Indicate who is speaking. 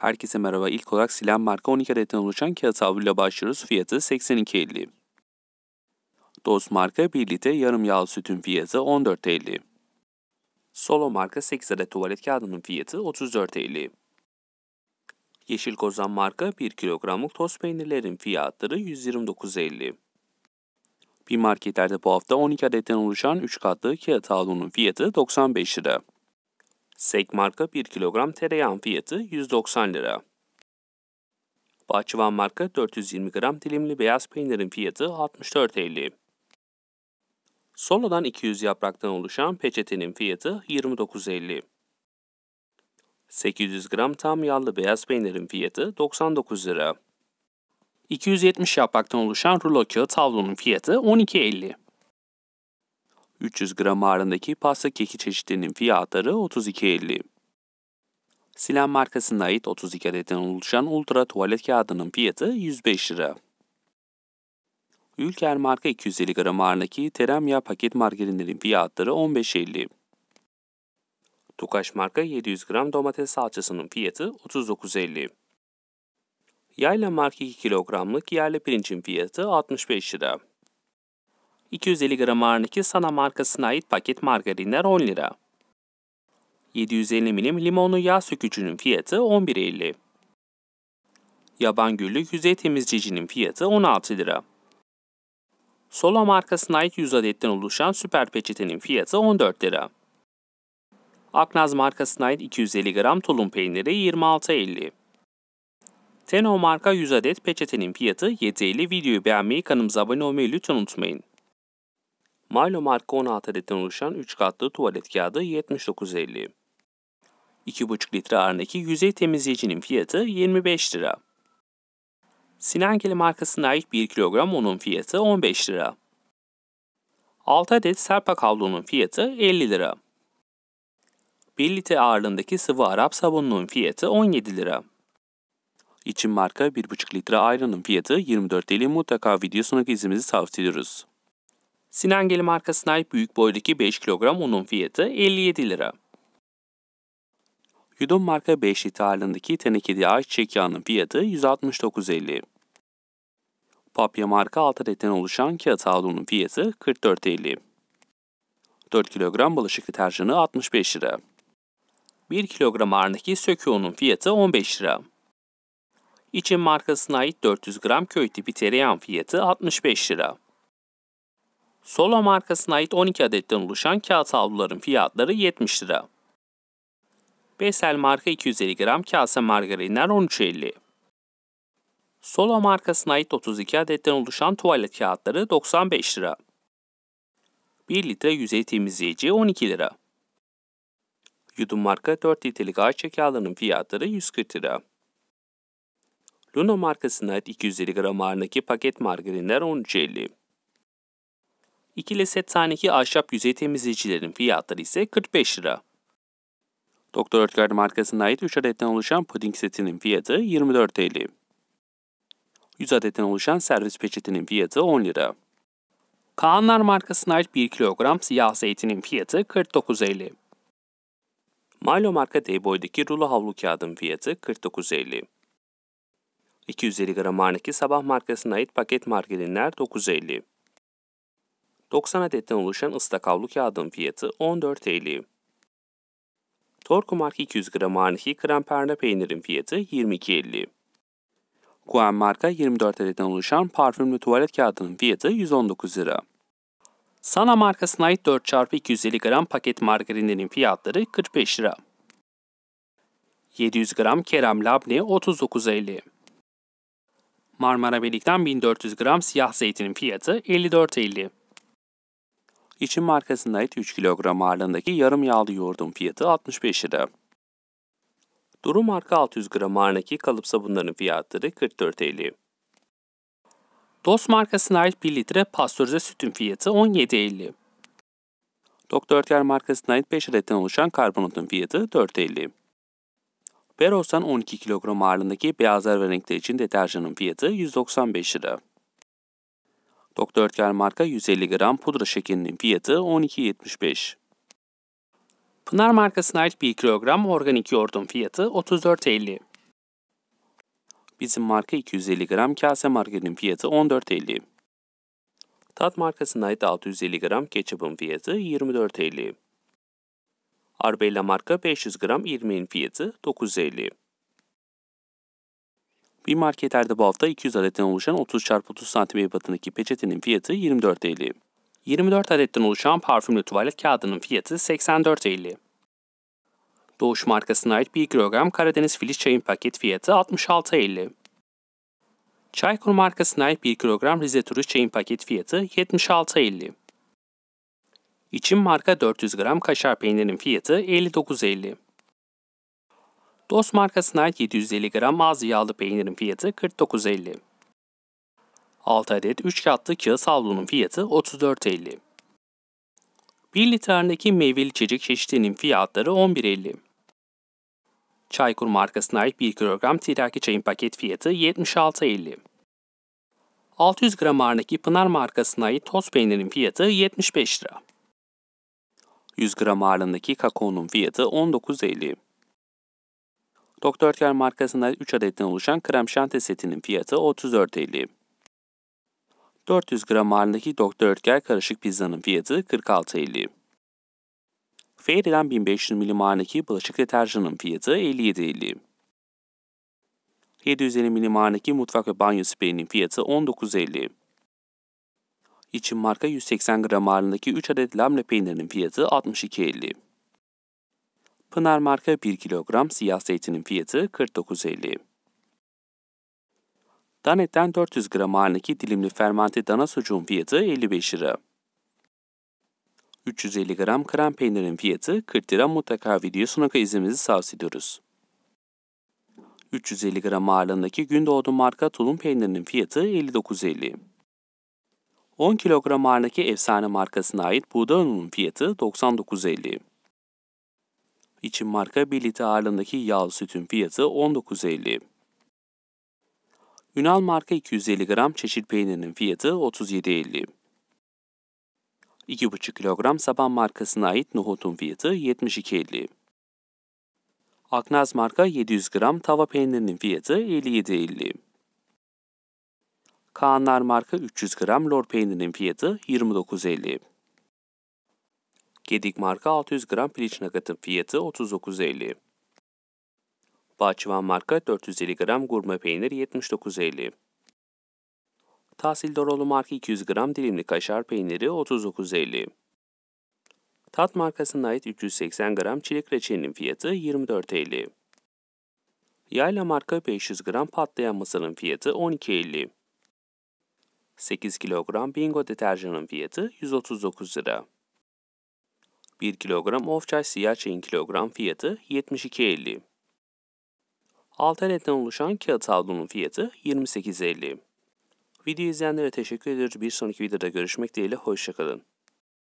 Speaker 1: Herkese merhaba. İlk olarak silen marka 12 adetten oluşan kağıt havluyla başlıyoruz. Fiyatı 82.50. Dost marka 1 litre yarım yağlı sütün fiyatı 14.50. Solo marka 8 adet tuvalet kağıdının fiyatı 34.50. Yeşil Kozan marka 1 kilogramlık toz peynirlerin fiyatları 129.50. Bir marketlerde bu hafta 12 adetten oluşan 3 katlı kağıt havlunun fiyatı 95 lira. Sek marka 1 kilogram tereyağın fiyatı 190 lira. Bahçıvan marka 420 gram dilimli beyaz peynirin fiyatı 64.50. Soladan 200 yapraktan oluşan peçetenin fiyatı 29.50. 800 gram tam yağlı beyaz peynirin fiyatı 99 lira. 270 yapraktan oluşan rulo kağıt havlunun fiyatı 12.50. 300 gram ağırlığındaki pasta keki çeşitlerinin fiyatları 32.50. Silen markasına ait 32 adetten oluşan ultra tuvalet kağıdının fiyatı 105 lira. Ülker marka 250 gram ağırlığındaki Teremya paket margarinlerin fiyatları 15.50. Tukaş marka 700 gram domates salçasının fiyatı 39.50. Yayla marka 2 kilogramlık yerli pirincin fiyatı 65 lira. 250 gram ağırlığındaki Sana markasına ait paket margarinler 10 lira. 750 milim limonlu yağ sökücünün fiyatı 11.50. Yaban güllü yüzey temizleyicinin fiyatı 16 lira. Solo markasına ait 100 adetten oluşan süper peçetenin fiyatı 14 lira. Aknaz markasına ait 250 gram tulum peyniri 26.50. Teno marka 100 adet peçetenin fiyatı 7.50. Videoyu beğenmeyi, kanalımıza abone olmayı lütfen unutmayın marka 16 adetten oluşan 3 katlı tuvalet kağıdı 79.50. 2,5 litre ağırındaki yüzey temizleyicinin fiyatı 25 lira. Sinangeli markasına ait 1 kilogram unun fiyatı 15 lira. 6 adet serpa kablonun fiyatı 50 lira. 1 litre ağırlığındaki sıvı Arap sabununun fiyatı 17 lira. İçin marka 1,5 litre ayranın fiyatı 24 lira. mutlaka videosundaki izimizi tavsiye ediyoruz. Sinengeli Geli markasına ait büyük boydaki 5 kilogram unun fiyatı 57 lira. Yudum marka 5 litre halindeki tenekeli ayçiçek yağının fiyatı 169.50. Papya marka 6 adetten oluşan kağıt havlunun fiyatı 44.50. 4 kilogram bulaşık deterjanı 65 lira. 1 kilogram ağırlığındaki sökü unun fiyatı 15 lira. İçin markasına ait 400 gram köy tipi tereyağın fiyatı 65 lira. Solo markasına ait 12 adetten oluşan kağıt havluların fiyatları 70 lira. Besel marka 250 gram kase margarinler 13.50. Solo markasına ait 32 adetten oluşan tuvalet kağıtları 95 lira. 1 litre yüzey temizleyici 12 lira. Yudum marka 4 litrelik ağaç kağıtlarının fiyatları 140 lira. Luna markasına ait 250 gram ağırındaki paket margarinler 13.50. İkili taneki ahşap yüzey temizleyicilerin fiyatları ise 45 lira. Doktor Ötker markasına ait 3 adetten oluşan puding setinin fiyatı 24 TL. 100 adetten oluşan servis peçetinin fiyatı 10 lira. Kaanlar markasına ait 1 kilogram siyah zeytinin fiyatı 49.50. Milo marka D-Boy'daki rulo havlu kağıdın fiyatı 49.50. 250 gram arnaki sabah markasına ait paket margarinler 9.50. 90 adetten oluşan ıslak havlu kağıdın fiyatı 14.50. Torku marka 200 gram ağırlıklı kremperle peynirin fiyatı 22.50. Kuen marka 24 adetten oluşan parfüm ve tuvalet kağıdının fiyatı 119 lira. Sana marka ait 4x250 gram paket margarinlerin fiyatları 45 lira. 700 gram Kerem Labne 39.50 Marmara Belik'ten 1400 gram siyah zeytinin fiyatı 54.50 için markasına ait 3 kilogram ağırlığındaki yarım yağlı yoğurdun fiyatı 65 lira. Duru marka 600 gram ağırlığındaki kalıp sabunların fiyatları 44.50. Dost markasına ait 1 litre pastörize sütün fiyatı 17.50. Doktor Oetker markasına ait 5 adetten oluşan karbonatın fiyatı 4.50. Veros'tan 12 kilogram ağırlığındaki beyazlar ve renkler için deterjanın fiyatı 195 lira. Dikdörtgen marka 150 gram pudra şekerinin fiyatı 12.75. Pınar markasına ait 1 kilogram organik yoğurdun fiyatı 34.50. Bizim marka 250 gram kase margarinin fiyatı 14.50. Tat markasına ait 650 gram ketçapın fiyatı 24.50. Arbella marka 500 gram irmiğin fiyatı 9.50. Bir marketlerde bu hafta 200 adetten oluşan 30x30 cm ebatındaki peçetenin fiyatı 24.50. 24 adetten oluşan parfümlü tuvalet kağıdının fiyatı 84.50. Doğuş markasına ait 1 kilogram Karadeniz filiz çayın paket fiyatı 66.50. Çaykur markasına ait 1 kilogram Rize Turu çayın paket fiyatı 76.50. İçin marka 400 gram kaşar peynirinin fiyatı 59.50. Dost markasına ait 750 gram az yağlı peynirin fiyatı 49.50. 6 adet 3 katlı kağıt havlunun fiyatı 34.50. 1 litrendeki meyveli içecek çeşitlerinin fiyatları 11.50. Çaykur markasına ait 1 kilogram tiraki çayın paket fiyatı 76.50. 600 gram ağırındaki Pınar markasına ait toz peynirin fiyatı 75 lira. 100 gram ağırlığındaki kakaonun fiyatı 19.50. Doktor Ker markasından 3 adetten oluşan krem şanti setinin fiyatı 34.50. 400 gram halindeki Doktor Ötker karışık pizzanın fiyatı 46.50. Fairy'den 1500 milim halindeki bulaşık deterjanının fiyatı 57.50. 750 milim ağırlığındaki mutfak ve banyo spreyinin fiyatı 19.50. İçin marka 180 gram ağırlığındaki 3 adet lamle peynirinin fiyatı 62.50. Pınar marka 1 kilogram siyah zeytinin fiyatı 49.50. Danetten 400 gram halindeki dilimli fermente dana sucuğun fiyatı 55 lira. 350 gram krem peynirin fiyatı 40 lira mutlaka videosuna izlemenizi tavsiye ediyoruz. 350 gram ağırlığındaki doğdu marka tulum peynirinin fiyatı 59.50. 10 kilogram ağırlığındaki efsane markasına ait buğday ununun fiyatı 99.50 için marka 1 litre ağırlığındaki yağlı sütün fiyatı 19.50. Ünal marka 250 gram çeşit peynirinin fiyatı 37.50. 2,5 kilogram Saban markasına ait nohutun fiyatı 72.50. Aknaz marka 700 gram tava peynirinin fiyatı 57.50. Kaanlar marka 300 gram lor peynirinin fiyatı 29.50. Gedik marka 600 gram piliç nakatın fiyatı 39.50. Bahçıvan marka 450 gram gurme peynir 79.50. Tahsil Dorolu marka 200 gram dilimli kaşar peyniri 39.50. Tat markasına ait 380 gram çilek reçelinin fiyatı 24.50. Yayla marka 500 gram patlayan mısırın fiyatı 12.50. 8 kilogram bingo deterjanın fiyatı 139 lira. 1 kilogram of çay siyah çayın kilogram fiyatı 72.50. 6 adetten oluşan kağıt havlunun fiyatı 28.50. Video izleyenlere teşekkür ediyoruz. Bir sonraki videoda görüşmek dileğiyle hoşçakalın.